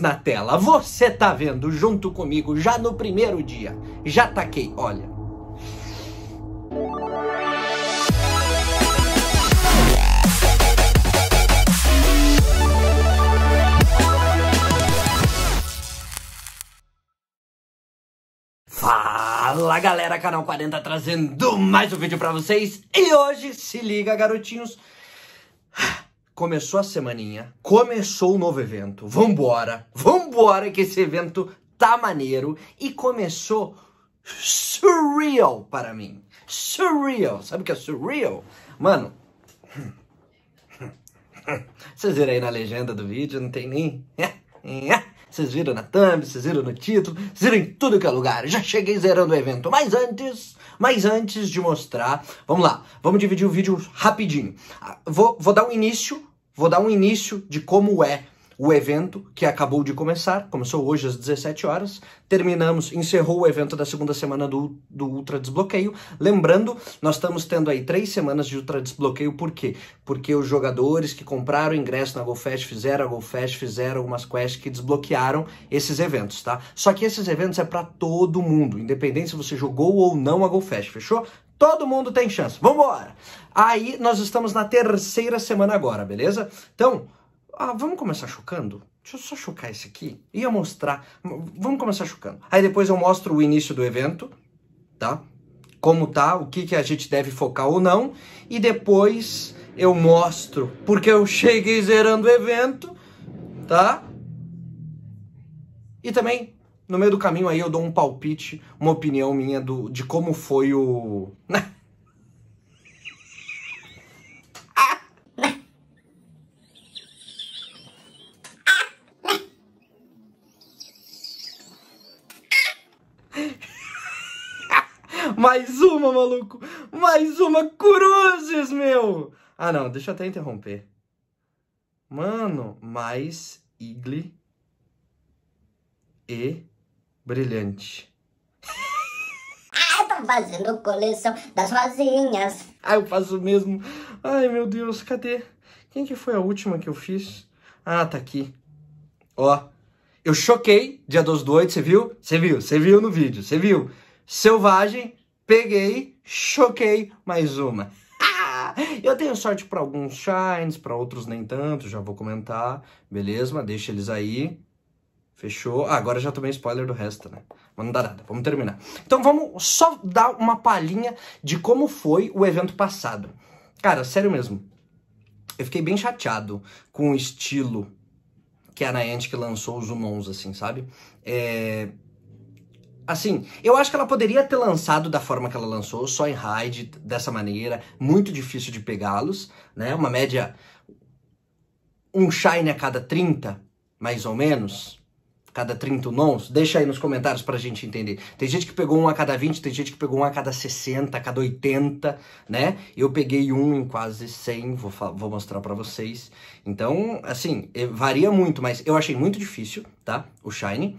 na tela. Você tá vendo junto comigo já no primeiro dia. Já taquei, olha. Fala galera, canal 40 trazendo mais um vídeo para vocês. E hoje se liga, garotinhos, Começou a semaninha, começou o novo evento. Vambora! Vambora que esse evento tá maneiro e começou surreal para mim. Surreal. Sabe o que é surreal? Mano, vocês viram aí na legenda do vídeo, não tem nem. Vocês viram na thumb, vocês viram no título, vocês viram em tudo que é lugar. Já cheguei zerando o evento, mas antes mas antes de mostrar, vamos lá, vamos dividir o vídeo rapidinho. Ah, vou, vou dar um início, vou dar um início de como é o evento que acabou de começar, começou hoje às 17 horas, terminamos, encerrou o evento da segunda semana do, do Ultra Desbloqueio. Lembrando, nós estamos tendo aí três semanas de Ultra Desbloqueio, por quê? Porque os jogadores que compraram ingresso na GoFest fizeram a GoFest, fizeram algumas quests que desbloquearam esses eventos, tá? Só que esses eventos é para todo mundo, independente se você jogou ou não a GoFest, fechou? Todo mundo tem chance. Vambora! Aí nós estamos na terceira semana agora, beleza? Então, ah, vamos começar chocando? Deixa eu só chocar esse aqui. Ia mostrar. Vamos começar chocando. Aí depois eu mostro o início do evento, tá? Como tá, o que, que a gente deve focar ou não. E depois eu mostro porque eu cheguei zerando o evento, tá? E também, no meio do caminho aí, eu dou um palpite, uma opinião minha do, de como foi o. Né? Mais uma, maluco! Mais uma cruzes, meu! Ah, não, deixa eu até interromper. Mano, mais Igli e brilhante. ah, tô fazendo coleção das rosinhas. Ah, eu faço mesmo. Ai, meu Deus, cadê? Quem que foi a última que eu fiz? Ah, tá aqui. Ó, eu choquei dia 12 do 8, você viu? Você viu, você viu no vídeo, você viu. Selvagem, peguei, choquei mais uma. Ah, eu tenho sorte para alguns shines, para outros nem tanto, já vou comentar, beleza? Mas deixa eles aí. Fechou? Ah, agora já tomei spoiler do resto, né? Mas não dá nada, vamos terminar. Então vamos só dar uma palhinha de como foi o evento passado. Cara, sério mesmo, eu fiquei bem chateado com o estilo que a Niantic lançou os Humons, assim, sabe? É, Assim, eu acho que ela poderia ter lançado da forma que ela lançou, só em raid, dessa maneira, muito difícil de pegá-los, né? Uma média. Um shine a cada 30, mais ou menos. Cada 30 nons. Deixa aí nos comentários pra gente entender. Tem gente que pegou um a cada 20, tem gente que pegou um a cada 60, a cada 80, né? Eu peguei um em quase 100, vou, vou mostrar para vocês. Então, assim, eh, varia muito, mas eu achei muito difícil, tá? O shine.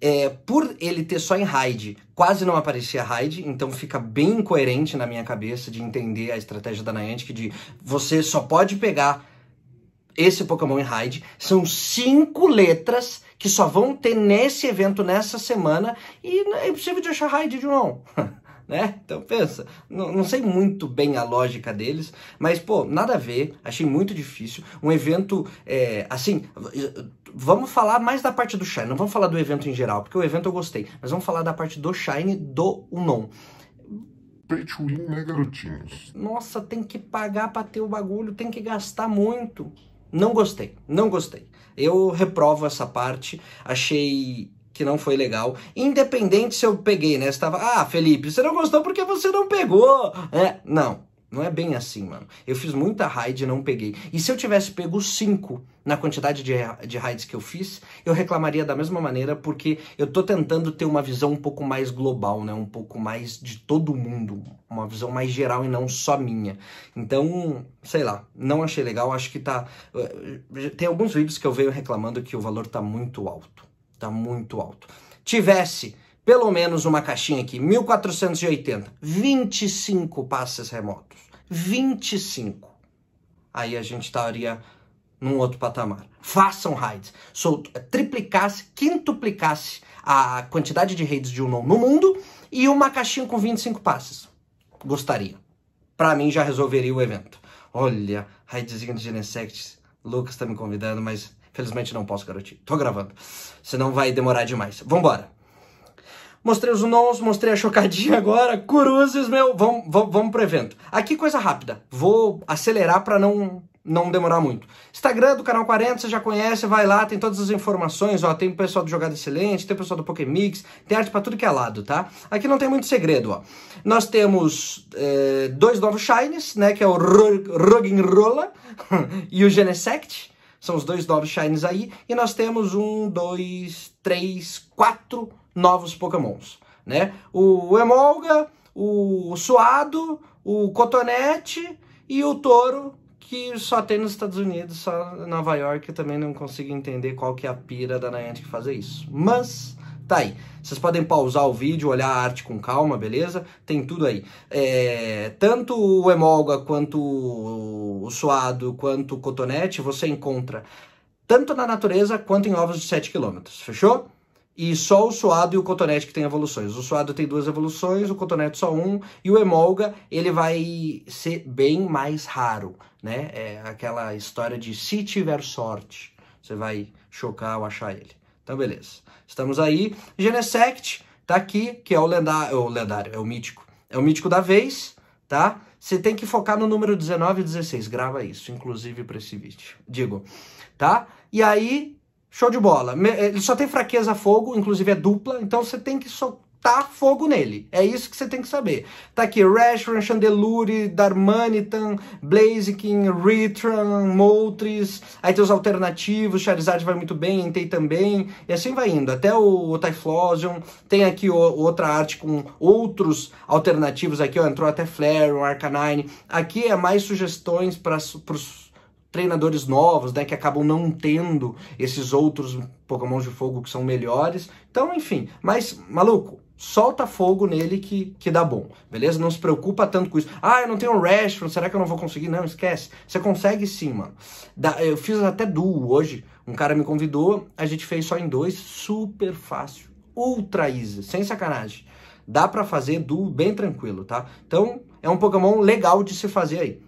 É, por ele ter só em raid, quase não aparecia raid, então fica bem incoerente na minha cabeça de entender a estratégia da Niantic de você só pode pegar esse Pokémon em raid. São cinco letras que só vão ter nesse evento nessa semana e né, é impossível de achar raid de não. né? Então pensa, não, não sei muito bem a lógica deles, mas pô, nada a ver, achei muito difícil. Um evento, é, assim, vamos falar mais da parte do Shine, não vamos falar do evento em geral, porque o evento eu gostei, mas vamos falar da parte do Shine do Unon pay to win, né, garotinhos? Nossa, tem que pagar para ter o bagulho, tem que gastar muito. Não gostei, não gostei. Eu reprovo essa parte, achei que não foi legal. Independente se eu peguei, né? Você tava, ah, Felipe, você não gostou porque você não pegou. né? não, não é bem assim, mano. Eu fiz muita raid e não peguei. E se eu tivesse pego 5 na quantidade de, de raids que eu fiz, eu reclamaria da mesma maneira, porque eu tô tentando ter uma visão um pouco mais global, né? Um pouco mais de todo mundo. Uma visão mais geral e não só minha. Então, sei lá, não achei legal. Acho que tá. Eh, tem alguns vídeos que eu venho reclamando que o valor tá muito alto. Tá muito alto. Tivesse pelo menos uma caixinha aqui, 1480, 25 passes remotos. 25. Aí a gente estaria num outro patamar. Façam raids. É, triplicasse, quintuplicasse a quantidade de raids de Unon no mundo e uma caixinha com 25 passes. Gostaria. Para mim já resolveria o evento. Olha, raidzinho de Genesect, Lucas tá me convidando, mas Felizmente não posso garantir. Tô gravando. Senão vai demorar demais. Vambora. Mostrei os nons, mostrei a chocadinha agora. Curuses meu. Vamos vamo, vamo pro evento. Aqui coisa rápida. Vou acelerar para não não demorar muito. Instagram do Canal 40, você já conhece, vai lá, tem todas as informações, ó, tem o pessoal do Jogada Excelente, tem o pessoal do Pokémix, tem arte pra tudo que é lado, tá? Aqui não tem muito segredo, ó. Nós temos é, dois novos Shines, né, que é o Roggenrola e o Genesect, são os dois novos Shines aí. E nós temos um, dois, três, quatro novos Pokémons. Né? O Emolga, o Suado, o Cotonete e o Touro, que só tem nos Estados Unidos, só em Nova York. Eu também não consigo entender qual que é a pira da Niantic fazer isso. Mas Tá aí. Vocês podem pausar o vídeo, olhar a arte com calma, beleza? Tem tudo aí. É, tanto o Emolga, quanto o Suado, quanto o Cotonete, você encontra tanto na natureza quanto em ovos de 7 km, fechou? E só o Suado e o Cotonete que tem evoluções. O Suado tem duas evoluções, o Cotonete só um, e o Emolga, ele vai ser bem mais raro, né? É aquela história de se tiver sorte, você vai chocar ou achar ele. Então, beleza. Estamos aí. Genesect tá aqui, que é o lendário, é o lendário, é o mítico. É o mítico da vez, tá? Você tem que focar no número 19 e 16. Grava isso, inclusive, para esse vídeo. Digo, tá? E aí, show de bola. Eh, ele só tem fraqueza fogo, inclusive é dupla, então você tem que soltar tá fogo nele. É isso que você tem que saber. Tá aqui Rashford, Chandelure, Darmanitan, Blaziken, Ritran, Moltres, aí tem os alternativos, Charizard vai muito bem, Entei também, e assim vai indo. Até o, o Typhlosion, tem aqui o, outra arte com outros alternativos aqui, ó, entrou até Flare, o Arcanine. Aqui é mais sugestões para os treinadores novos, né, que acabam não tendo esses outros Pokémon de fogo que são melhores. Então, enfim, mas maluco, solta fogo nele que, que dá bom, beleza? Não se preocupa tanto com isso. Ah, eu não tenho restaurant, será que eu não vou conseguir? Não, esquece. Você consegue sim, mano. Da, eu fiz até duo hoje, um cara me convidou, a gente fez só em dois, super fácil, ultra easy, sem sacanagem. Dá pra fazer duo bem tranquilo, tá? Então, é um Pokémon legal de se fazer aí.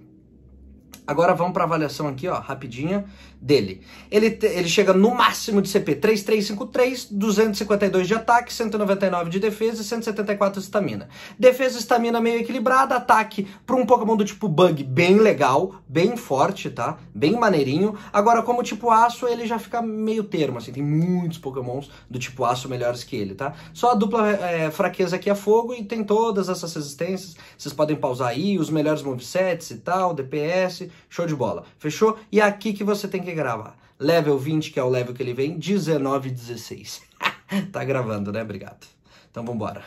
Agora vamos para avaliação aqui, ó, rapidinha, dele. Ele, ele chega no máximo de CP 3353, 252 de ataque, 199 de defesa e 174 de estamina. Defesa e estamina meio equilibrada, ataque para um Pokémon do tipo Bug bem legal, bem forte, tá? Bem maneirinho. Agora, como tipo Aço, ele já fica meio termo, assim, tem muitos Pokémons do tipo Aço melhores que ele, tá? Só a dupla é, fraqueza aqui é fogo e tem todas essas resistências. Vocês podem pausar aí, os melhores movesets e tal, DPS Show de bola. Fechou? E é aqui que você tem que gravar. Level 20, que é o level que ele vem, 19 16. tá gravando, né? Obrigado. Então vambora.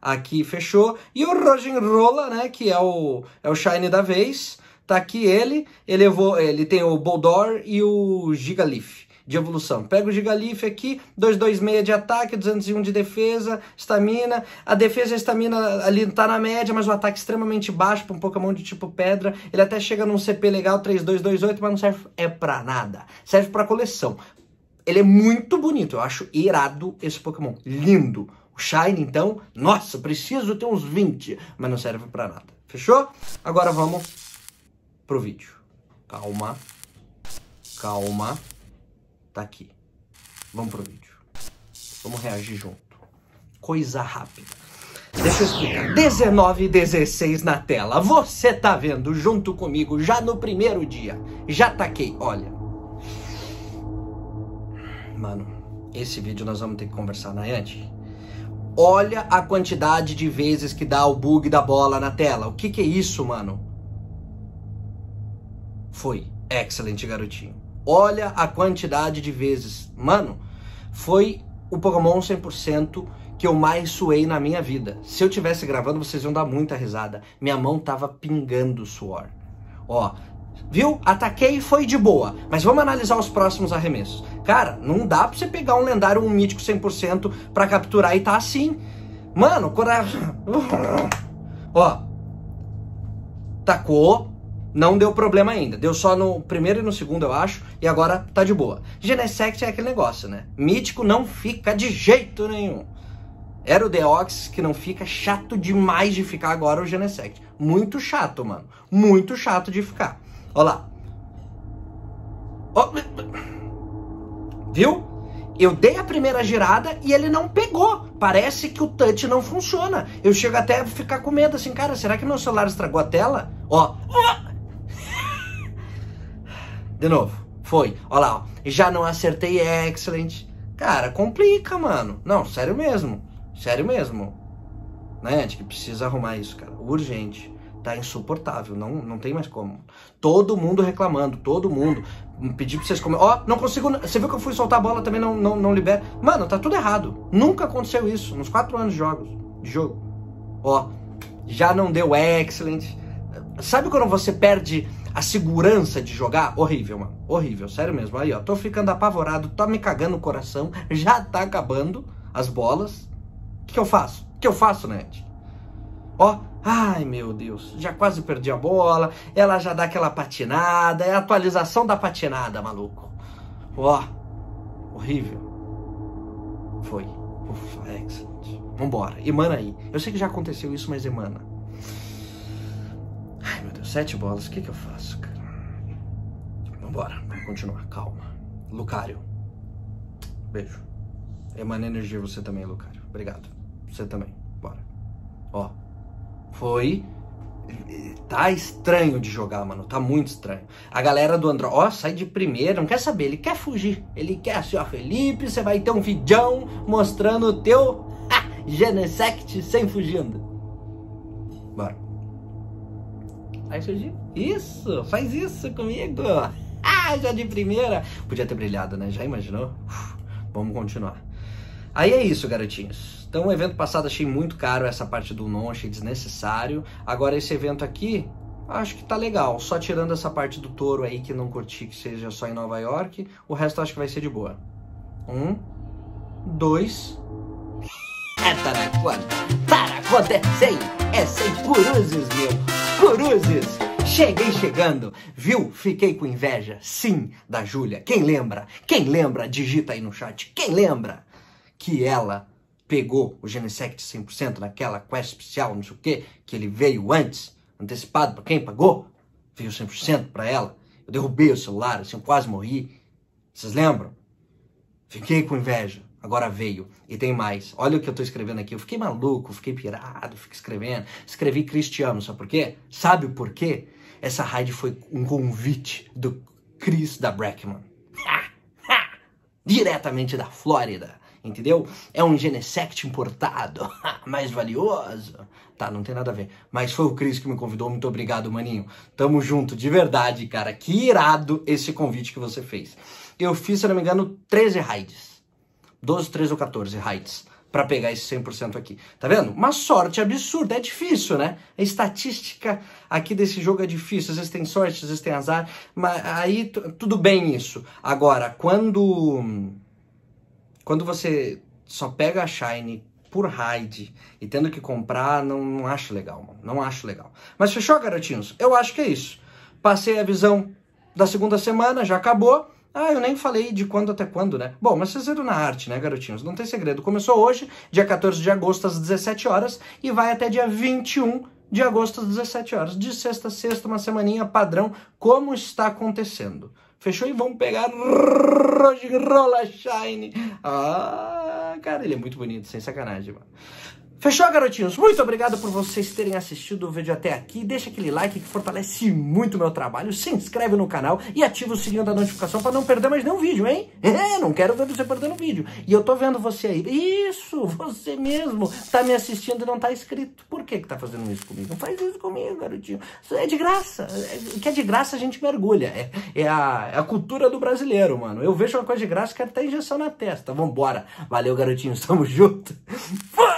Aqui fechou. E o Roger Rola, né? Que é o, é o Shine da vez. Tá aqui ele. Ele, ele tem o Boldor e o Giga Leaf de evolução. Pega o Gigalife aqui, 226 de ataque, 201 de defesa, estamina. A defesa e a estamina ali tá na média, mas o ataque extremamente baixo para um Pokémon de tipo pedra. Ele até chega num CP legal, 3228, mas não serve é pra nada. Serve pra coleção. Ele é muito bonito, eu acho irado esse Pokémon. Lindo. O Shine, então, nossa, preciso ter uns 20, mas não serve pra nada. Fechou? Agora vamos pro vídeo. Calma. Calma tá aqui. Vamos pro vídeo. Vamos reagir junto. Coisa rápida. Deixa eu explicar. 19 e 16 na tela. Você tá vendo junto comigo já no primeiro dia. Já taquei, olha. Mano, esse vídeo nós vamos ter que conversar na né, Olha a quantidade de vezes que dá o bug da bola na tela. O que que é isso, mano? Foi. Excelente, garotinho. Olha a quantidade de vezes. Mano, foi o Pokémon 100% que eu mais suei na minha vida. Se eu tivesse gravando, vocês iam dar muita risada. Minha mão tava pingando suor. Ó, viu? Ataquei e foi de boa. Mas vamos analisar os próximos arremessos. Cara, não dá pra você pegar um lendário, um mítico 100% pra capturar e tá assim. Mano, coragem. Ó, tacou, não deu problema ainda. Deu só no primeiro e no segundo, eu acho, e agora tá de boa. Genesect é aquele negócio, né? Mítico não fica de jeito nenhum. Era o Deoxys que não fica chato demais de ficar agora o Genesect. Muito chato, mano. Muito chato de ficar. Olha lá. Oh. Viu? Eu dei a primeira girada e ele não pegou. Parece que o touch não funciona. Eu chego até a ficar com medo assim, cara, será que meu celular estragou a tela? Ó. Oh. De novo. Foi. Olha lá, ó. Já não acertei é excellent. Cara, complica, mano. Não, sério mesmo. Sério mesmo. Né? A precisa arrumar isso, cara. Urgente. Tá insuportável. Não, não tem mais como. Todo mundo reclamando. Todo mundo. pedir pra vocês comer. Ó, oh, não consigo. Você viu que eu fui soltar a bola também não, não, não libera. Mano, tá tudo errado. Nunca aconteceu isso. Nos quatro anos de jogos. De jogo. Ó. Oh, já não deu é excellent. Sabe quando você perde a segurança de jogar, horrível, mano. Horrível, sério mesmo. Aí, ó, tô ficando apavorado, tô tá me cagando o coração, já tá acabando as bolas. O que, que eu faço? O que eu faço, Net? Ó, ai meu Deus, já quase perdi a bola, ela já dá aquela patinada, é a atualização da patinada, maluco. Ó, horrível. Foi. Ufa, é, excellent. Vambora, emana aí. Eu sei que já aconteceu isso, mas emana. Sete bolas, o que, que eu faço, cara? Vambora, vamos continuar, calma. Lucário, beijo. Emana é energia você também, Lucário. Obrigado. Você também, bora. Ó, foi tá estranho de jogar, mano. Tá muito estranho. A galera do Android, ó, sai de primeira, não quer saber, ele quer fugir. Ele quer assim, ó, Felipe, você vai ter um vidão mostrando o teu Genesect sem fugindo. Aí surgiu, isso, faz isso comigo. Ah, já de primeira. Podia ter brilhado, né? Já imaginou? Uf, vamos continuar. Aí é isso, garotinhos. Então, o evento passado achei muito caro essa parte do non, achei desnecessário. Agora, esse evento aqui, acho que tá legal. Só tirando essa parte do touro aí que não curti que seja só em Nova York. O resto acho que vai ser de boa. Um, dois. É, tá na Para acontecer, é sem por meu. Cruzes! Cheguei chegando, viu? Fiquei com inveja, sim, da Júlia. Quem lembra? Quem lembra? Digita aí no chat. Quem lembra que ela pegou o Genesect 100% naquela quest especial, não sei o quê, que ele veio antes, antecipado para quem pagou? Veio 100% para ela. Eu derrubei o celular, assim, eu quase morri. Vocês lembram? Fiquei com inveja agora veio. E tem mais. Olha o que eu estou escrevendo aqui. Eu fiquei maluco, fiquei pirado, fiquei escrevendo. Escrevi cristiano, sabe por quê? Sabe por quê? Essa raid foi um convite do Chris da Brackman. Diretamente da Flórida, entendeu? É um Genesect importado, mais valioso. Tá, não tem nada a ver. Mas foi o Chris que me convidou. Muito obrigado, maninho. Tamo junto, de verdade, cara. Que irado esse convite que você fez. Eu fiz, se não me engano, 13 raids 12, 13 ou 14 heights para pegar esse 100% aqui. Tá vendo? Uma sorte absurda, é difícil, né? A estatística aqui desse jogo é difícil, às vezes tem sorte, às vezes tem azar, mas aí tudo bem isso. Agora, quando quando você só pega a shine por raid e tendo que comprar, não, não acho legal, mano. Não acho legal. Mas fechou, garotinhos? Eu acho que é isso. Passei a visão da segunda semana, já acabou. Ah, eu nem falei de quando até quando, né? Bom, mas vocês viram na arte, né, garotinhos? Não tem segredo. Começou hoje, dia 14 de agosto, às 17 horas, e vai até dia 21 de agosto, às 17 horas. De sexta a sexta, uma semaninha padrão, como está acontecendo. Fechou? E vamos pegar Rola Shine. Ah, cara, ele é muito bonito, sem sacanagem, mano. Fechou, garotinhos? Muito obrigado por vocês terem assistido o vídeo até aqui. Deixa aquele like que fortalece muito o meu trabalho. Se inscreve no canal e ativa o sininho da notificação para não perder mais nenhum vídeo, hein? É, não quero ver você perdendo vídeo. E eu tô vendo você aí. Isso, você mesmo tá me assistindo e não tá inscrito. Por que que tá fazendo isso comigo? Não faz isso comigo, garotinho. Isso é de graça. O é, que é de graça a gente mergulha. É, é, a, é a cultura do brasileiro, mano. Eu vejo uma coisa de graça, quero até injeção na testa. Vambora. Valeu, garotinhos. Tamo junto. Fui!